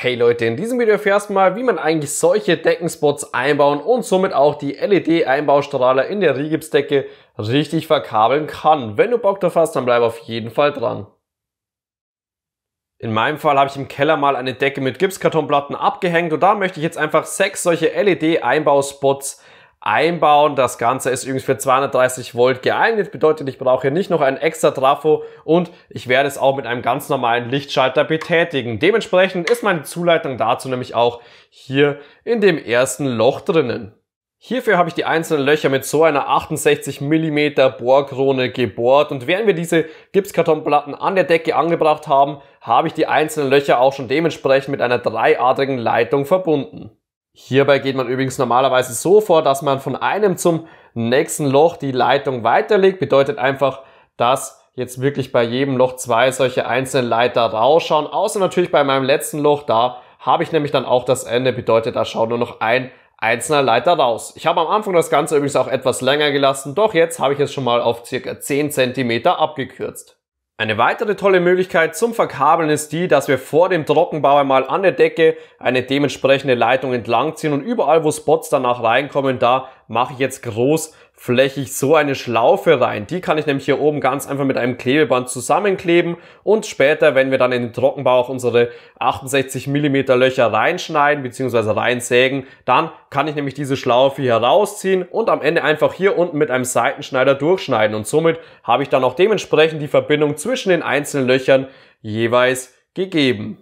Hey Leute, in diesem Video erfährst du mal, wie man eigentlich solche Deckenspots einbauen und somit auch die LED-Einbaustrahler in der Rigipsdecke richtig verkabeln kann. Wenn du Bock drauf hast, dann bleib auf jeden Fall dran. In meinem Fall habe ich im Keller mal eine Decke mit Gipskartonplatten abgehängt und da möchte ich jetzt einfach sechs solche LED-Einbauspots einbauen. Das Ganze ist übrigens für 230 Volt geeignet. Bedeutet, ich brauche nicht noch einen extra Trafo und ich werde es auch mit einem ganz normalen Lichtschalter betätigen. Dementsprechend ist meine Zuleitung dazu nämlich auch hier in dem ersten Loch drinnen. Hierfür habe ich die einzelnen Löcher mit so einer 68 mm Bohrkrone gebohrt und während wir diese Gipskartonplatten an der Decke angebracht haben, habe ich die einzelnen Löcher auch schon dementsprechend mit einer dreiadrigen Leitung verbunden. Hierbei geht man übrigens normalerweise so vor, dass man von einem zum nächsten Loch die Leitung weiterlegt. Bedeutet einfach, dass jetzt wirklich bei jedem Loch zwei solche einzelnen Leiter rausschauen. Außer natürlich bei meinem letzten Loch, da habe ich nämlich dann auch das Ende. Bedeutet, da schaut nur noch ein einzelner Leiter raus. Ich habe am Anfang das Ganze übrigens auch etwas länger gelassen, doch jetzt habe ich es schon mal auf circa 10 cm abgekürzt. Eine weitere tolle Möglichkeit zum Verkabeln ist die, dass wir vor dem Trockenbau einmal an der Decke eine dementsprechende Leitung entlangziehen und überall, wo Spots danach reinkommen, da mache ich jetzt groß fläche ich so eine Schlaufe rein. Die kann ich nämlich hier oben ganz einfach mit einem Klebeband zusammenkleben und später, wenn wir dann in den Trockenbau auch unsere 68 Millimeter Löcher reinschneiden bzw. reinsägen, dann kann ich nämlich diese Schlaufe hier rausziehen und am Ende einfach hier unten mit einem Seitenschneider durchschneiden und somit habe ich dann auch dementsprechend die Verbindung zwischen den einzelnen Löchern jeweils gegeben.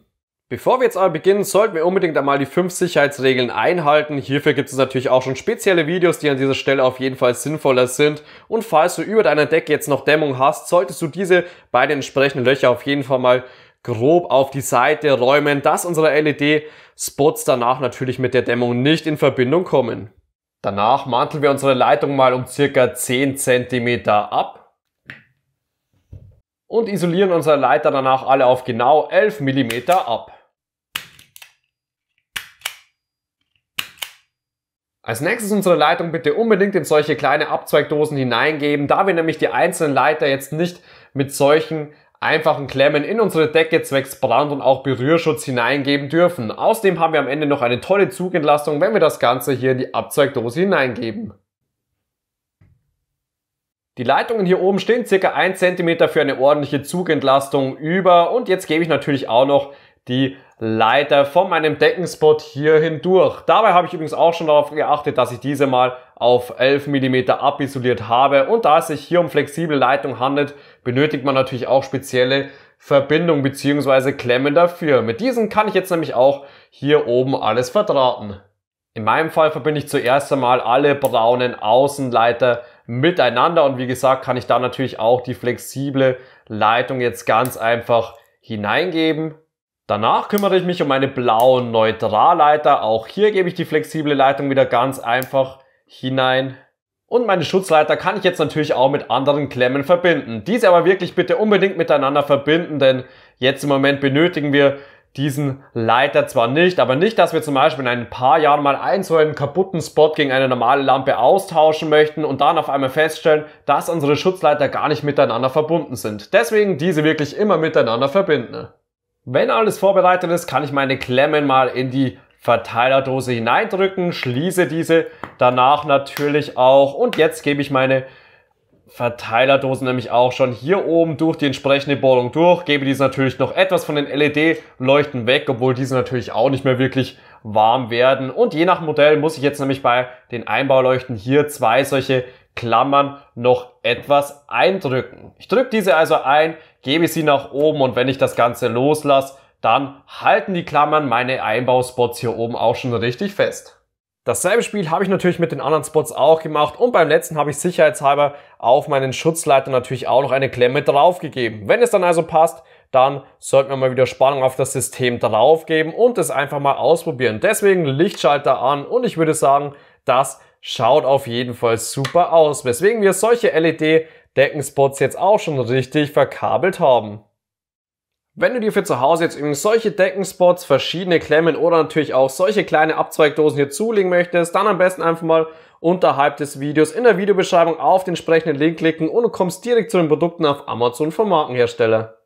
Bevor wir jetzt aber beginnen, sollten wir unbedingt einmal die fünf Sicherheitsregeln einhalten. Hierfür gibt es natürlich auch schon spezielle Videos, die an dieser Stelle auf jeden Fall sinnvoller sind. Und falls du über deiner Decke jetzt noch Dämmung hast, solltest du diese bei den entsprechenden Löcher auf jeden Fall mal grob auf die Seite räumen, dass unsere LED-Spots danach natürlich mit der Dämmung nicht in Verbindung kommen. Danach manteln wir unsere Leitung mal um circa 10 cm ab und isolieren unsere Leiter danach alle auf genau 11 mm ab. Als nächstes unsere Leitung bitte unbedingt in solche kleine Abzweigdosen hineingeben, da wir nämlich die einzelnen Leiter jetzt nicht mit solchen einfachen Klemmen in unsere Decke zwecks Brand- und auch Berührschutz hineingeben dürfen. Außerdem haben wir am Ende noch eine tolle Zugentlastung, wenn wir das Ganze hier in die Abzweigdose hineingeben. Die Leitungen hier oben stehen circa 1 cm für eine ordentliche Zugentlastung über und jetzt gebe ich natürlich auch noch die Leiter von meinem Deckenspot hier hindurch. Dabei habe ich übrigens auch schon darauf geachtet, dass ich diese mal auf 11 mm abisoliert habe. Und da es sich hier um flexible Leitung handelt, benötigt man natürlich auch spezielle Verbindungen bzw. Klemmen dafür. Mit diesen kann ich jetzt nämlich auch hier oben alles verdrahten. In meinem Fall verbinde ich zuerst einmal alle braunen Außenleiter miteinander und wie gesagt kann ich da natürlich auch die flexible Leitung jetzt ganz einfach hineingeben Danach kümmere ich mich um meine blauen Neutralleiter. Auch hier gebe ich die flexible Leitung wieder ganz einfach hinein. Und meine Schutzleiter kann ich jetzt natürlich auch mit anderen Klemmen verbinden. Diese aber wirklich bitte unbedingt miteinander verbinden, denn jetzt im Moment benötigen wir diesen Leiter zwar nicht, aber nicht, dass wir zum Beispiel in ein paar Jahren mal einen so einen kaputten Spot gegen eine normale Lampe austauschen möchten und dann auf einmal feststellen, dass unsere Schutzleiter gar nicht miteinander verbunden sind. Deswegen diese wirklich immer miteinander verbinden. Wenn alles vorbereitet ist, kann ich meine Klemmen mal in die Verteilerdose hineindrücken, schließe diese danach natürlich auch und jetzt gebe ich meine Verteilerdose nämlich auch schon hier oben durch die entsprechende Bohrung durch, gebe diese natürlich noch etwas von den LED-Leuchten weg, obwohl diese natürlich auch nicht mehr wirklich warm werden. Und je nach Modell muss ich jetzt nämlich bei den Einbauleuchten hier zwei solche Klammern noch etwas eindrücken. Ich drücke diese also ein, gebe ich sie nach oben und wenn ich das Ganze loslasse, dann halten die Klammern meine Einbauspots hier oben auch schon richtig fest. Dasselbe Spiel habe ich natürlich mit den anderen Spots auch gemacht und beim letzten habe ich sicherheitshalber auf meinen Schutzleiter natürlich auch noch eine Klemme draufgegeben. Wenn es dann also passt, dann sollten wir mal wieder Spannung auf das System draufgeben und es einfach mal ausprobieren. Deswegen Lichtschalter an und ich würde sagen, das schaut auf jeden Fall super aus, weswegen wir solche LED Deckenspots jetzt auch schon richtig verkabelt haben. Wenn du dir für zu Hause jetzt übrigens solche Deckenspots, verschiedene Klemmen oder natürlich auch solche kleine Abzweigdosen hier zulegen möchtest, dann am besten einfach mal unterhalb des Videos in der Videobeschreibung auf den entsprechenden Link klicken und du kommst direkt zu den Produkten auf Amazon vom Markenhersteller.